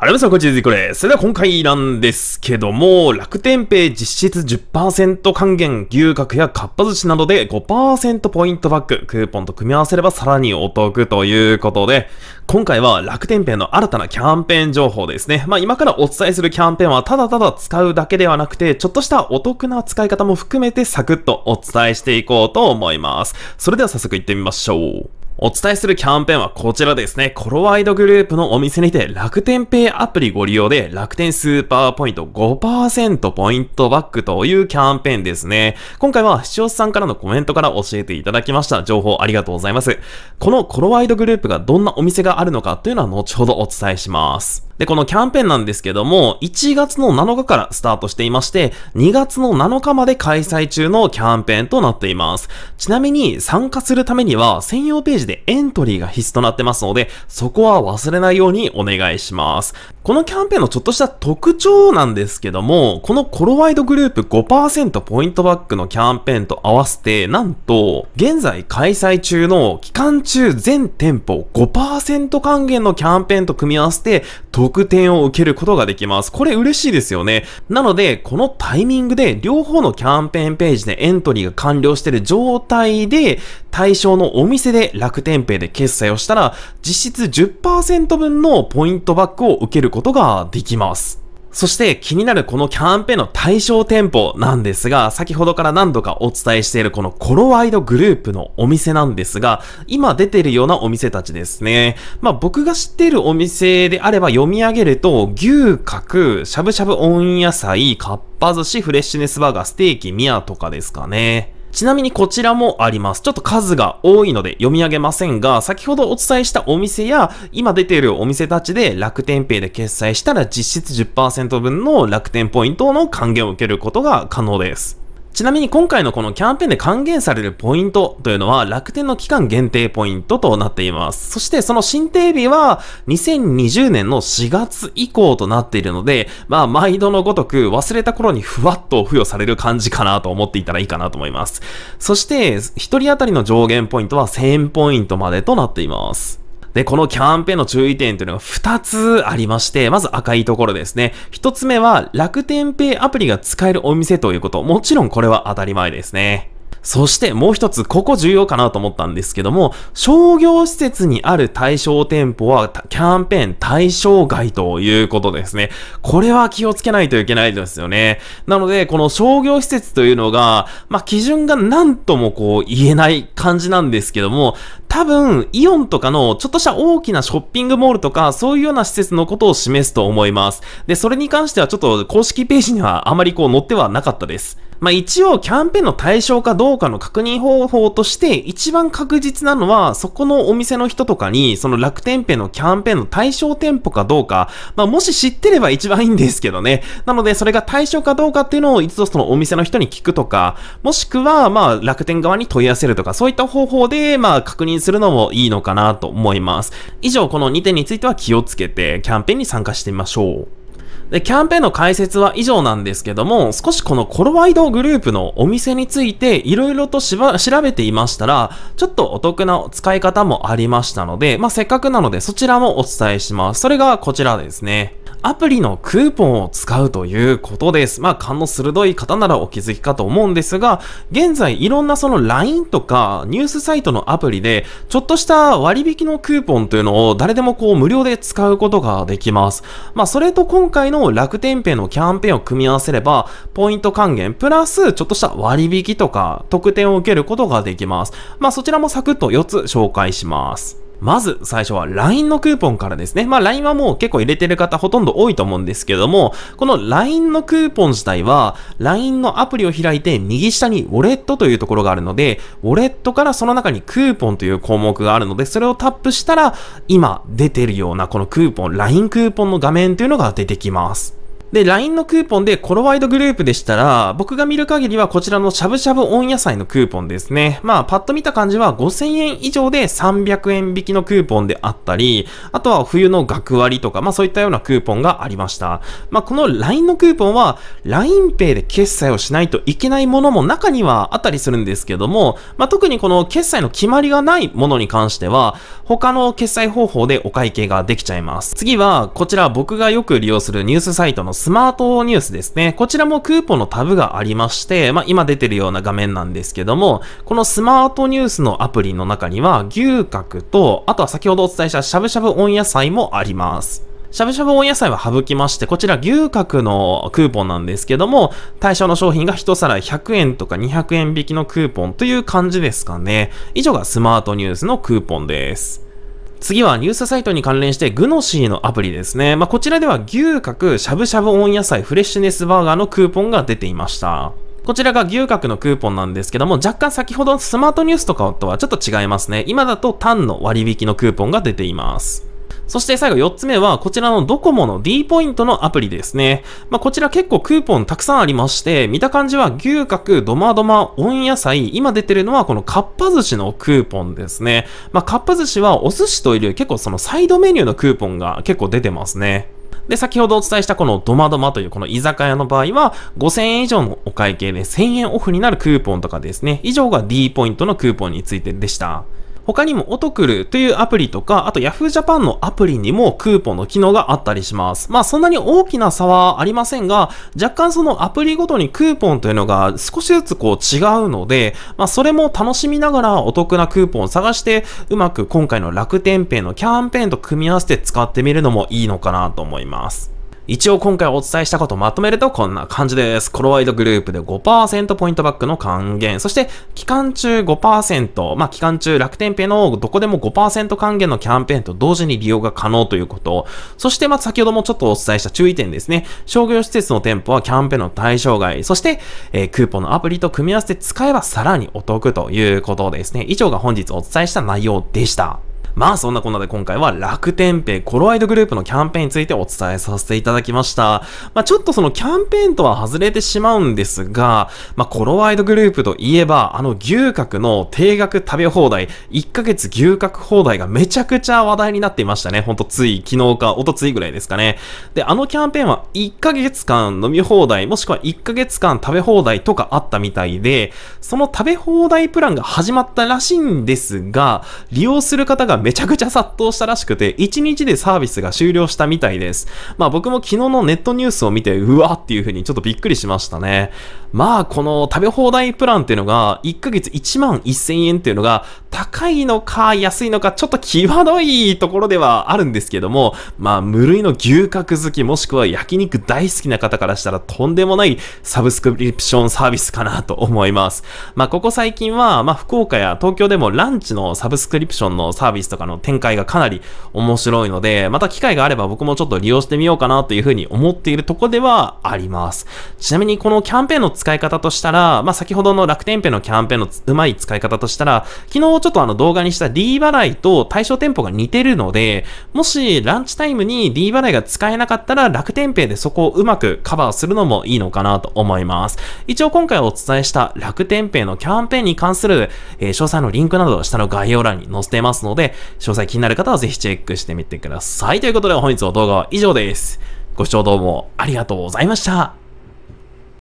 はい、皆さん、こんにちは、これ。それでは今回なんですけども、楽天ペイ実質10%還元、牛角やかっぱ寿司などで5%ポイントバック、クーポンと組み合わせればさらにお得ということで、今回は楽天ペイの新たなキャンペーン情報ですね。まあ今からお伝えするキャンペーンはただただ使うだけではなくて、ちょっとしたお得な使い方も含めてサクッとお伝えしていこうと思います。それでは早速行ってみましょう。お伝えするキャンペーンはこちらですね。コロワイドグループのお店にて楽天ペイアプリご利用で楽天スーパーポイント5%ポイントバックというキャンペーンですね。今回は視聴者さんからのコメントから教えていただきました。情報ありがとうございます。このコロワイドグループがどんなお店があるのかというのは後ほどお伝えします。で、このキャンペーンなんですけども、1月の7日からスタートしていまして、2月の7日まで開催中のキャンペーンとなっています。ちなみに、参加するためには、専用ページでエントリーが必須となってますので、そこは忘れないようにお願いします。このキャンペーンのちょっとした特徴なんですけども、このコロワイドグループ5%ポイントバックのキャンペーンと合わせて、なんと、現在開催中の期間中全店舗5%還元のキャンペーンと組み合わせて、特得点を受けることができます。これ嬉しいですよね。なので、このタイミングで両方のキャンペーンページでエントリーが完了してる状態で、対象のお店で楽天ペイで決済をしたら、実質10%分のポイントバックを受けることができます。そして気になるこのキャンペーンの対象店舗なんですが、先ほどから何度かお伝えしているこのコロワイドグループのお店なんですが、今出ているようなお店たちですね。まあ僕が知ってるお店であれば読み上げると、牛角、しゃぶしゃぶ温野菜、かっぱ寿司、フレッシュネスバーガー、ステーキ、ミアとかですかね。ちなみにこちらもあります。ちょっと数が多いので読み上げませんが、先ほどお伝えしたお店や、今出ているお店たちで楽天ペイで決済したら実質10%分の楽天ポイントの還元を受けることが可能です。ちなみに今回のこのキャンペーンで還元されるポイントというのは楽天の期間限定ポイントとなっています。そしてその新定日は2020年の4月以降となっているので、まあ毎度のごとく忘れた頃にふわっと付与される感じかなと思っていたらいいかなと思います。そして一人当たりの上限ポイントは1000ポイントまでとなっています。で、このキャンペーンの注意点というのが2つありまして、まず赤いところですね。1つ目は楽天ペイアプリが使えるお店ということ。もちろんこれは当たり前ですね。そしてもう一つ、ここ重要かなと思ったんですけども、商業施設にある対象店舗は、キャンペーン対象外ということですね。これは気をつけないといけないですよね。なので、この商業施設というのが、まあ、基準が何ともこう言えない感じなんですけども、多分、イオンとかのちょっとした大きなショッピングモールとか、そういうような施設のことを示すと思います。で、それに関してはちょっと公式ページにはあまりこう載ってはなかったです。まあ、一応キャンペーンの対象かどうかの確認方法として、一番確実なのは、そこのお店の人とかに、その楽天ペのキャンペーンの対象店舗かどうか、まあ、もし知ってれば一番いいんですけどね。なので、それが対象かどうかっていうのを一度そのお店の人に聞くとか、もしくは、まあ、楽天側に問い合わせるとか、そういった方法で、まあ、確認するのもいいのかなと思います。以上、この2点については気をつけて、キャンペーンに参加してみましょう。で、キャンペーンの解説は以上なんですけども、少しこのコロワイドグループのお店について色々としば調べていましたら、ちょっとお得な使い方もありましたので、まあ、せっかくなのでそちらもお伝えします。それがこちらですね。アプリのクーポンを使うということです。まあ、勘の鋭い方ならお気づきかと思うんですが、現在いろんなその LINE とかニュースサイトのアプリで、ちょっとした割引のクーポンというのを誰でもこう無料で使うことができます。まあ、それと今回の楽天ペイのキャンペーンを組み合わせれば、ポイント還元プラスちょっとした割引とか特典を受けることができます。まあ、そちらもサクッと4つ紹介します。まず最初は LINE のクーポンからですね。まあ LINE はもう結構入れてる方ほとんど多いと思うんですけども、この LINE のクーポン自体は LINE のアプリを開いて右下にウォレットというところがあるので、ウォレットからその中にクーポンという項目があるので、それをタップしたら今出てるようなこのクーポン、LINE クーポンの画面というのが出てきます。で、LINE のクーポンでコロワイドグループでしたら、僕が見る限りはこちらのしゃぶしゃぶ温野菜のクーポンですね。まあ、パッと見た感じは5000円以上で300円引きのクーポンであったり、あとは冬の学割とか、まあそういったようなクーポンがありました。まあ、この LINE のクーポンは、LINEPay で決済をしないといけないものも中にはあったりするんですけども、まあ、特にこの決済の決まりがないものに関しては、他の決済方法でお会計ができちゃいます。次は、こちら僕がよく利用するニュースサイトのスマートニュースですね。こちらもクーポンのタブがありまして、まあ、今出てるような画面なんですけども、このスマートニュースのアプリの中には、牛角と、あとは先ほどお伝えしたしゃぶしゃぶ温野菜もあります。しゃぶしゃぶ温野菜は省きまして、こちら牛角のクーポンなんですけども、対象の商品が1皿100円とか200円引きのクーポンという感じですかね。以上がスマートニュースのクーポンです。次はニュースサイトに関連して、グノシーのアプリですね。まあ、こちらでは牛角、しゃぶしゃぶ温野菜、フレッシュネスバーガーのクーポンが出ていました。こちらが牛角のクーポンなんですけども、若干先ほどのスマートニュースとかとはちょっと違いますね。今だと単の割引のクーポンが出ています。そして最後4つ目は、こちらのドコモの D ポイントのアプリですね。まあ、こちら結構クーポンたくさんありまして、見た感じは牛角、ドマドマ、温野菜、今出てるのはこのかっぱ寿司のクーポンですね。まあ、かっぱ寿司はお寿司という結構そのサイドメニューのクーポンが結構出てますね。で、先ほどお伝えしたこのドマドマというこの居酒屋の場合は、5000円以上のお会計で1000円オフになるクーポンとかですね、以上が D ポイントのクーポンについてでした。他にもオトクルというアプリとか、あと Yahoo Japan のアプリにもクーポンの機能があったりします。まあそんなに大きな差はありませんが、若干そのアプリごとにクーポンというのが少しずつこう違うので、まあそれも楽しみながらお得なクーポンを探して、うまく今回の楽天ペイのキャンペーンと組み合わせて使ってみるのもいいのかなと思います。一応今回お伝えしたことをまとめるとこんな感じです。コロワイドグループで5%ポイントバックの還元。そして、期間中5%、まあ、期間中楽天ペのどこでも5%還元のキャンペーンと同時に利用が可能ということ。そして、まあ、先ほどもちょっとお伝えした注意点ですね。商業施設の店舗はキャンペーンの対象外。そして、えー、クーポンのアプリと組み合わせて使えばさらにお得ということですね。以上が本日お伝えした内容でした。まあそんなこんなで今回は楽天ペイコロワイドグループのキャンペーンについてお伝えさせていただきました。まあちょっとそのキャンペーンとは外れてしまうんですが、まあコロワイドグループといえば、あの牛角の定額食べ放題、1ヶ月牛角放題がめちゃくちゃ話題になっていましたね。ほんとつい昨日か一昨日ぐらいですかね。で、あのキャンペーンは1ヶ月間飲み放題、もしくは1ヶ月間食べ放題とかあったみたいで、その食べ放題プランが始まったらしいんですが、利用する方がめちゃくちゃ殺到したらしくて、1日でサービスが終了したみたいです。まあ僕も昨日のネットニュースを見て、うわっていう風にちょっとびっくりしましたね。まあこの食べ放題プランっていうのが、1ヶ月1万1000円っていうのが、高いのか安いのかちょっと際どいところではあるんですけども、まあ無類の牛角好きもしくは焼肉大好きな方からしたらとんでもないサブスクリプションサービスかなと思います。まあここ最近は、まあ福岡や東京でもランチのサブスクリプションのサービスとかの展開がかなり面白いので、また機会があれば僕もちょっと利用してみようかなというふうに思っているとこではあります。ちなみにこのキャンペーンの使い方としたら、まあ先ほどの楽天ペのキャンペーンのうまい使い方としたら、昨日もちょっとあの動画にした D 払いと対象店舗が似てるので、もしランチタイムに D 払いが使えなかったら楽天ペイでそこをうまくカバーするのもいいのかなと思います。一応今回お伝えした楽天ペイのキャンペーンに関する、え詳細のリンクなど下の概要欄に載せてますので、詳細気になる方はぜひチェックしてみてください。ということで本日の動画は以上です。ご視聴どうもありがとうございました。